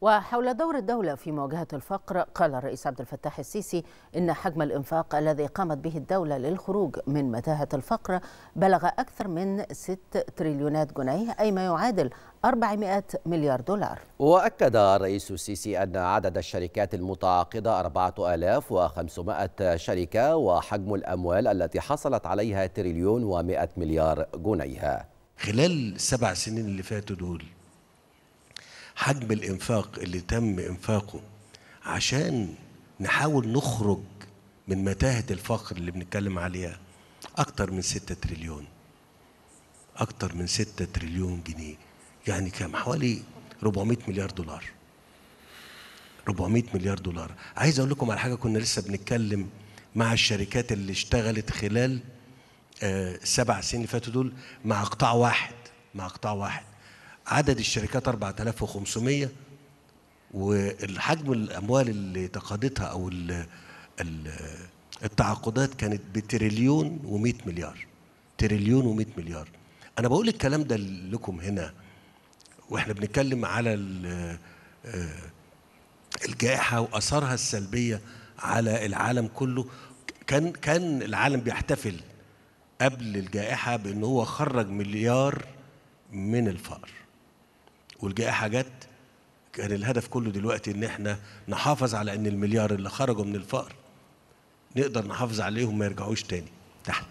وحول دور الدولة في مواجهة الفقر قال الرئيس عبد الفتاح السيسي إن حجم الإنفاق الذي قامت به الدولة للخروج من متاهة الفقر بلغ أكثر من 6 تريليونات جنيه أي ما يعادل 400 مليار دولار وأكد الرئيس السيسي أن عدد الشركات المتعاقدة 4500 شركة وحجم الأموال التي حصلت عليها تريليون و100 مليار جنيه خلال السبع سنين اللي فاتوا دول حجم الإنفاق اللي تم إنفاقه عشان نحاول نخرج من متاهة الفقر اللي بنتكلم عليها أكتر من 6 تريليون أكتر من 6 تريليون جنيه يعني كام حوالي 400 مليار دولار 400 مليار دولار عايز أقول لكم على حاجة كنا لسه بنتكلم مع الشركات اللي اشتغلت خلال السبع آه، سنين اللي فاتوا دول مع قطاع واحد مع قطاع واحد عدد الشركات 4500 والحجم الاموال اللي تقاضتها او التعاقدات كانت بتريليون و100 مليار تريليون و100 مليار انا بقول الكلام ده لكم هنا واحنا بنتكلم على آه، الجائحه واثارها السلبيه على العالم كله كان كان العالم بيحتفل قبل الجائحه بان هو خرج مليار من الفقر والجائحه جت كان الهدف كله دلوقتي ان احنا نحافظ على ان المليار اللي خرجوا من الفقر نقدر نحافظ عليهم ما يرجعوش تاني تحت